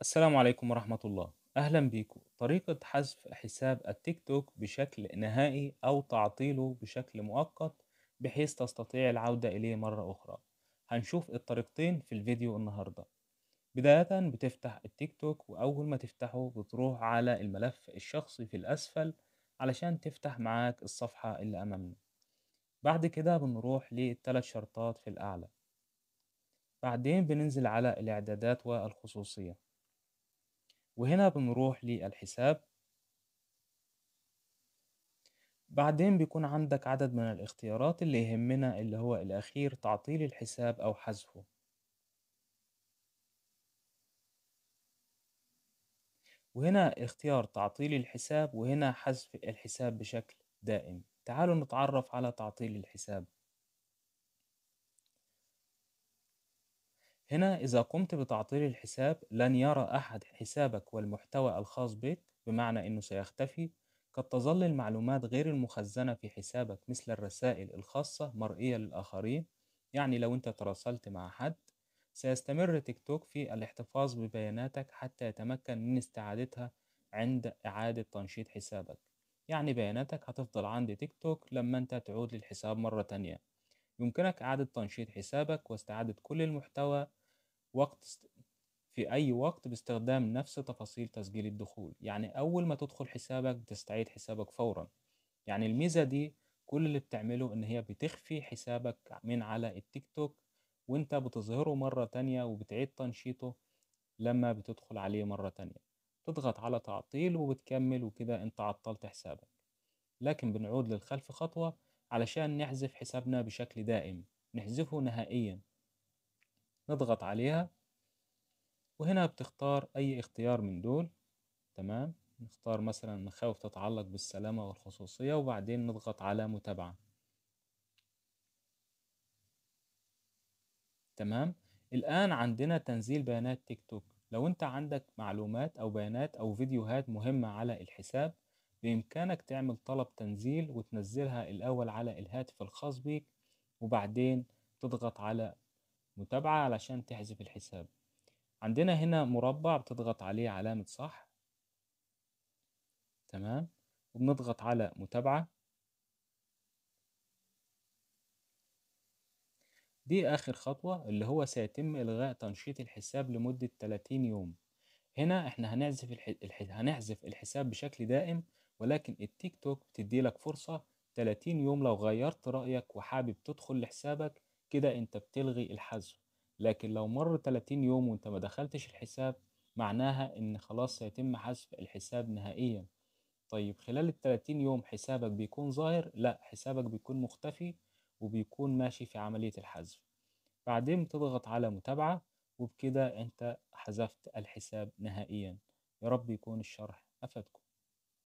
السلام عليكم ورحمة الله أهلا بيكم طريقة حذف حساب التيك توك بشكل نهائي أو تعطيله بشكل مؤقت بحيث تستطيع العودة إليه مرة أخرى هنشوف الطريقتين في الفيديو النهاردة بداية بتفتح التيك توك وأول ما تفتحه بتروح على الملف الشخصي في الأسفل علشان تفتح معاك الصفحة اللي أمامنا بعد كده بنروح للتلات شرطات في الأعلى بعدين بننزل على الإعدادات والخصوصية وهنا بنروح للحساب بعدين بيكون عندك عدد من الاختيارات اللي يهمنا اللي هو الأخير تعطيل الحساب أو حذفه وهنا اختيار تعطيل الحساب وهنا حذف الحساب بشكل دائم تعالوا نتعرف على تعطيل الحساب هنا إذا قمت بتعطيل الحساب لن يرى أحد حسابك والمحتوى الخاص بك بمعنى أنه سيختفي قد تظل المعلومات غير المخزنة في حسابك مثل الرسائل الخاصة مرئية للآخرين يعني لو أنت تراسلت مع حد سيستمر تيك توك في الاحتفاظ ببياناتك حتى يتمكن من استعادتها عند إعادة تنشيط حسابك يعني بياناتك هتفضل عند تيك توك لما أنت تعود للحساب مرة تانية يمكنك إعادة تنشيط حسابك واستعادة كل المحتوى وقت في أي وقت باستخدام نفس تفاصيل تسجيل الدخول يعني أول ما تدخل حسابك بتستعيد حسابك فورا يعني الميزة دي كل اللي بتعمله إن هي بتخفي حسابك من على التيك توك وإنت بتظهره مرة تانية وبتعيد تنشيطه لما بتدخل عليه مرة تانية تضغط على تعطيل وبتكمل وكده انت عطلت حسابك لكن بنعود للخلف خطوة علشان نحذف حسابنا بشكل دائم نحذفه نهائيا نضغط عليها وهنا بتختار أي اختيار من دول تمام نختار مثلا مخاوف تتعلق بالسلامة والخصوصية وبعدين نضغط على متابعة تمام الآن عندنا تنزيل بيانات تيك توك لو أنت عندك معلومات أو بيانات أو فيديوهات مهمة على الحساب بإمكانك تعمل طلب تنزيل وتنزلها الأول على الهاتف الخاص بيك وبعدين تضغط على متابعة علشان تحذف الحساب عندنا هنا مربع بتضغط عليه علامة صح تمام وبنضغط على متابعة دي آخر خطوة اللي هو سيتم إلغاء تنشيط الحساب لمدة 30 يوم هنا احنا هنحذف الح... الح... هنحذف الحساب بشكل دائم ولكن التيك توك بتدي لك فرصة 30 يوم لو غيرت رأيك وحابب تدخل لحسابك كده انت بتلغي الحذف لكن لو مر 30 يوم وانت ما دخلتش الحساب معناها ان خلاص سيتم حذف الحساب نهائيا طيب خلال ال 30 يوم حسابك بيكون ظاهر لا حسابك بيكون مختفي وبيكون ماشي في عملية الحذف بعدين تضغط على متابعة وبكده انت حذفت الحساب نهائيا يا رب يكون الشرح افادكم